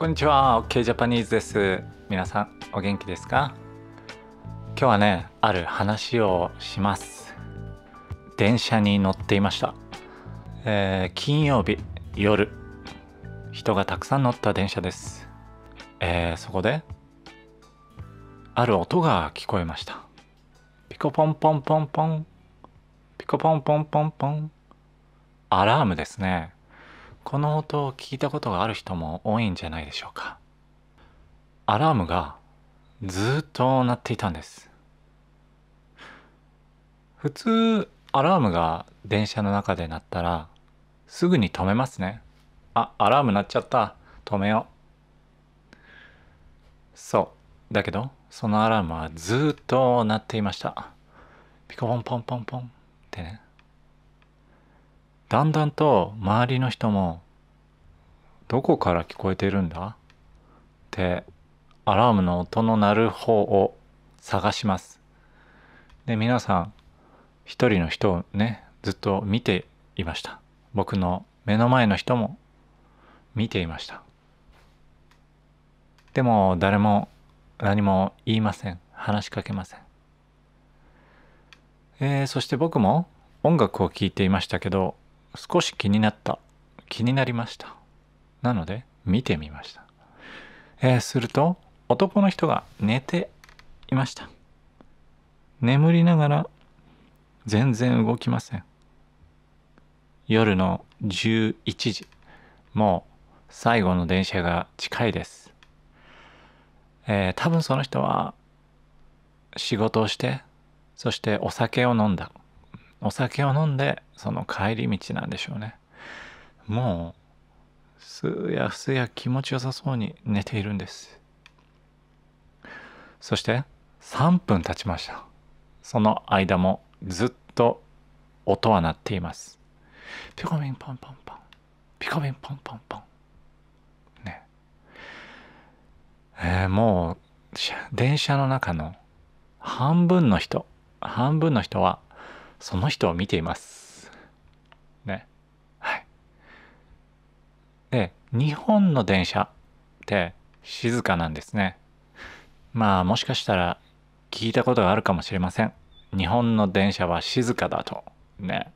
こんにちは OK ジャパニーズです皆さんお元気ですか今日はねある話をします電車に乗っていました、えー、金曜日夜人がたくさん乗った電車です、えー、そこである音が聞こえましたピコポンポンポンポンピコポンポンポンポンアラームですねこの音を聞いたことがある人も多いんじゃないでしょうかアラームがずっと鳴っていたんです普通アラームが電車の中で鳴ったらすぐに止めますねあアラーム鳴っちゃった止めようそうだけどそのアラームはずっと鳴っていましたピコポンポンポンポンってねだんだんと周りの人もどこから聞こえてるんだってアラームの音の鳴る方を探しますで皆さん一人の人をねずっと見ていました僕の目の前の人も見ていましたでも誰も何も言いません話しかけません、えー、そして僕も音楽を聴いていましたけど少し気になった気になりましたなので見てみました、えー、すると男の人が寝ていました眠りながら全然動きません夜の11時もう最後の電車が近いです、えー、多分その人は仕事をしてそしてお酒を飲んだお酒を飲んでその帰り道なんでしょうねもうすやすや気持ちよさそうに寝ているんですそして3分経ちましたその間もずっと音は鳴っていますピコミンポンポンポンピコミンポンポンポンねえー、もう電車の中の半分の人半分の人はその人を見ています。ね。はい。で、日本の電車って静かなんですね。まあもしかしたら聞いたことがあるかもしれません。日本の電車は静かだと。ね。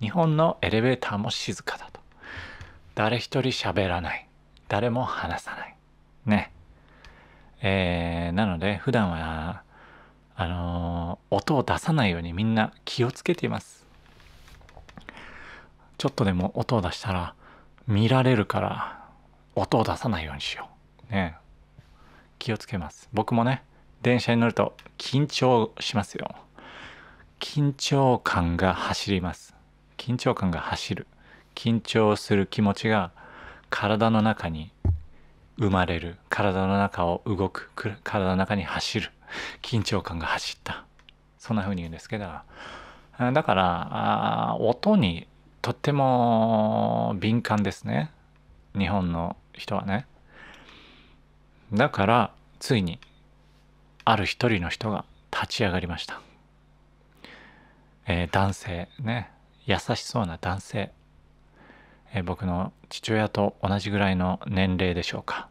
日本のエレベーターも静かだと。誰一人喋らない。誰も話さない。ね。えー、なので普段はあの音を出さないようにみんな気をつけていますちょっとでも音を出したら見られるから音を出さないようにしようね気をつけます僕もね電車に乗ると緊張しますよ緊張感が走ります緊張感が走る緊張する気持ちが体の中に生まれる体の中を動く体の中に走る緊張感が走ったそんな風に言うんですけどだから音にとっても敏感ですね日本の人はねだからついにある一人の人が立ち上がりました、えー、男性ね優しそうな男性、えー、僕の父親と同じぐらいの年齢でしょうか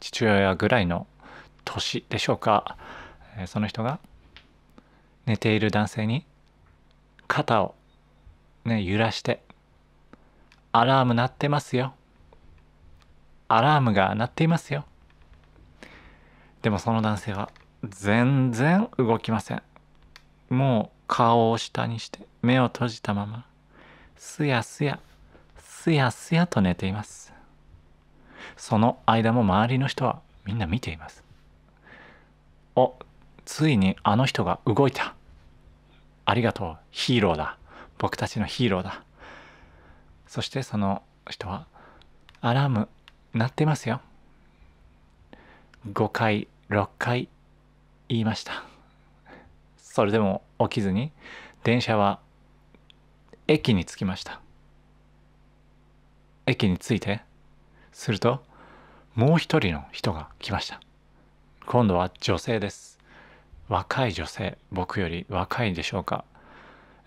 父親ぐらいの年でしょうか、えー、その人が寝ている男性に肩をね揺らして「アラーム鳴ってますよ」「アラームが鳴っていますよ」でもその男性は全然動きませんもう顔を下にして目を閉じたまますやすやすやすやと寝ていますその間も周りの人はみんな見ていますおついにあの人が動いたありがとうヒーローだ僕たちのヒーローだそしてその人はアラーム鳴ってますよ5回6回言いましたそれでも起きずに電車は駅に着きました駅に着いてするともう一人の人が来ました今度は女性です若い女性僕より若いでしょうか、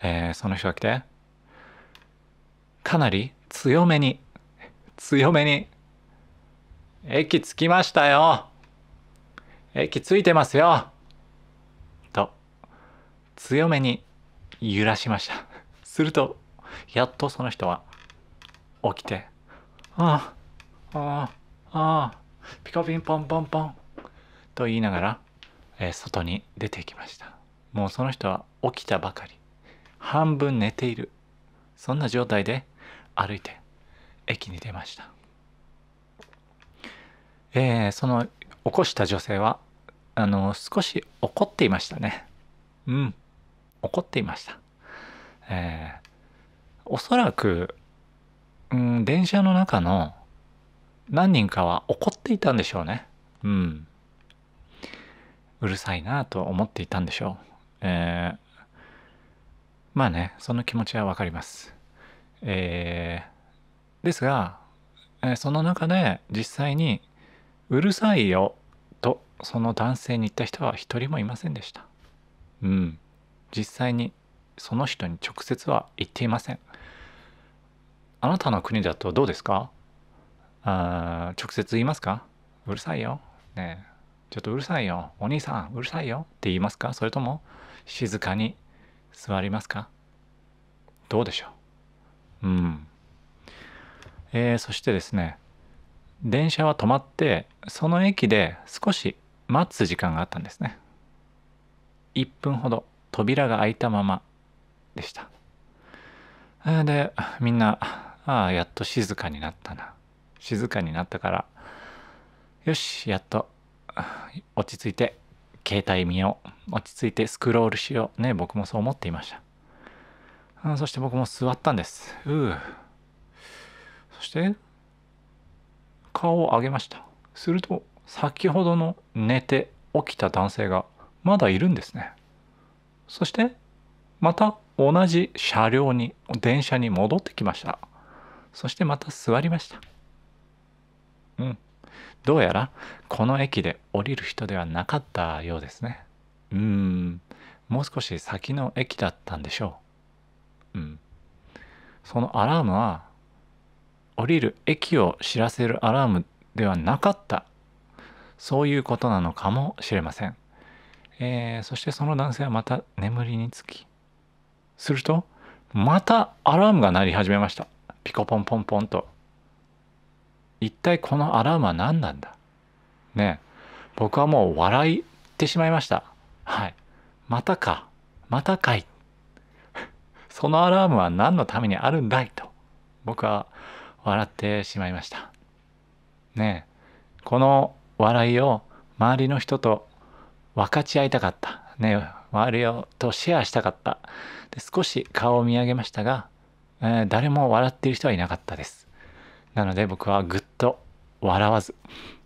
えー、その人が来てかなり強めに強めに「駅着きましたよ駅着いてますよ」と強めに揺らしましたするとやっとその人は起きて「ああああああピコピンポンポンポン」と言いながら「えー、外に出てきましたもうその人は起きたばかり半分寝ているそんな状態で歩いて駅に出ました、えー、その起こした女性はあの少し怒っていましたねうん怒っていましたえー、おそらく、うん、電車の中の何人かは怒っていたんでしょうねうんうるさいなと思っていたんでしょう、えー、まあねその気持ちはわかります、えー、ですが、えその中で実際にうるさいよとその男性に言った人は一人もいませんでしたうん実際にその人に直接は言っていませんあなたの国だとどうですかあ直接言いますかうるさいよねえちょっとうるさいよ。お兄さん、うるさいよ。って言いますかそれとも、静かに座りますかどうでしょううん。えー、そしてですね、電車は止まって、その駅で少し待つ時間があったんですね。1分ほど扉が開いたままでした。で、みんな、ああ、やっと静かになったな。静かになったから、よし、やっと落ち着いて携帯見よう落ち着いてスクロールしようね僕もそう思っていましたあそして僕も座ったんですうそして顔を上げましたすると先ほどの寝て起きた男性がまだいるんですねそしてまた同じ車両に電車に戻ってきましたそしてまた座りましたうんどうやらこの駅で降りる人ではなかったようですねうんもう少し先の駅だったんでしょううんそのアラームは降りる駅を知らせるアラームではなかったそういうことなのかもしれません、えー、そしてその男性はまた眠りにつきするとまたアラームが鳴り始めましたピコポンポンポンと一体このアラームは何なんだね僕はもう笑いってしまいましたはいまたかまたかい そのアラームは何のためにあるんだいと僕は笑ってしまいましたねこの笑いを周りの人と分かち合いたかったね周りをとシェアしたかったで少し顔を見上げましたが、えー、誰も笑っている人はいなかったですなので僕はぐっと笑わず、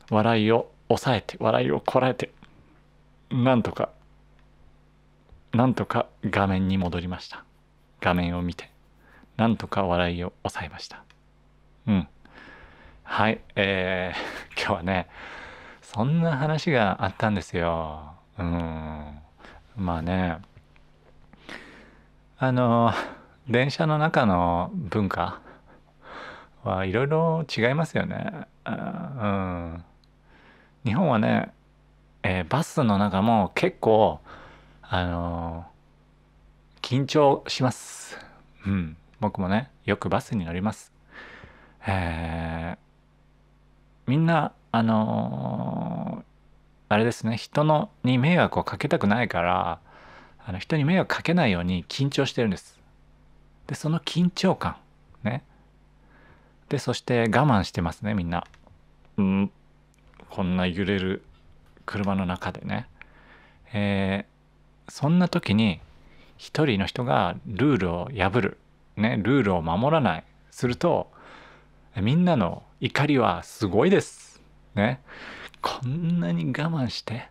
笑いを抑えて、笑いをこらえて、なんとか、なんとか画面に戻りました。画面を見て、なんとか笑いを抑えました。うん。はい、えー、今日はね、そんな話があったんですよ。うん。まあね、あの、電車の中の文化はいろいろ違いますよね。うん、日本はね、えー、バスの中も結構あのー、緊張します。うん、僕もねよくバスに乗ります。えー、みんなあのあれですね人のに迷惑をかけたくないからあの人に迷惑かけないように緊張してるんです。でその緊張感でそして我慢してますねみんなうんこんな揺れる車の中でねえー、そんな時に一人の人がルールを破るねルールを守らないするとみんなの怒りはすごいですねこんなに我慢して、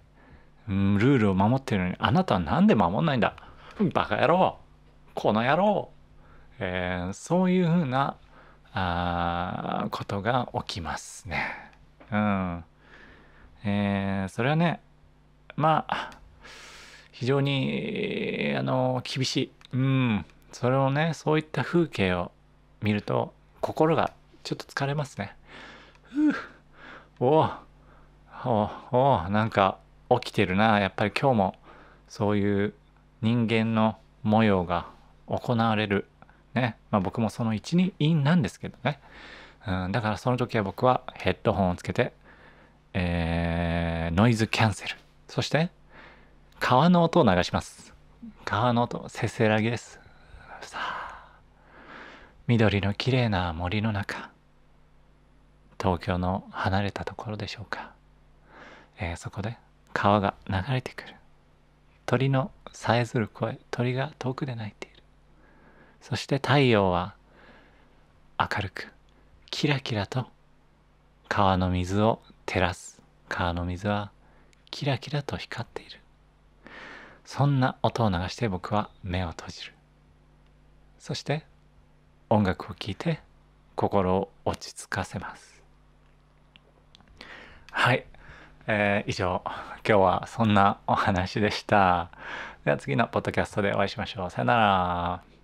うん、ルールを守ってるのにあなたは何で守んないんだバカ野郎この野郎、えー、そういうふうなあことが起きますね。うん。えー、それはね、まあ、非常に、あの、厳しい。うん。それをね、そういった風景を見ると、心がちょっと疲れますね。ふうおおおなんか起きてるな。やっぱり今日も、そういう人間の模様が行われるね。まあ僕もその一二因なんですけどね。うん、だからその時は僕はヘッドホンをつけて、えー、ノイズキャンセル。そして、川の音を流します。川の音、せせらぎです。さあ、緑の綺麗な森の中、東京の離れたところでしょうか。えー、そこで川が流れてくる。鳥のさえずる声、鳥が遠くで鳴いてそして太陽は明るくキラキラと川の水を照らす川の水はキラキラと光っているそんな音を流して僕は目を閉じるそして音楽を聴いて心を落ち着かせますはい、えー、以上今日はそんなお話でしたでは次のポッドキャストでお会いしましょうさよなら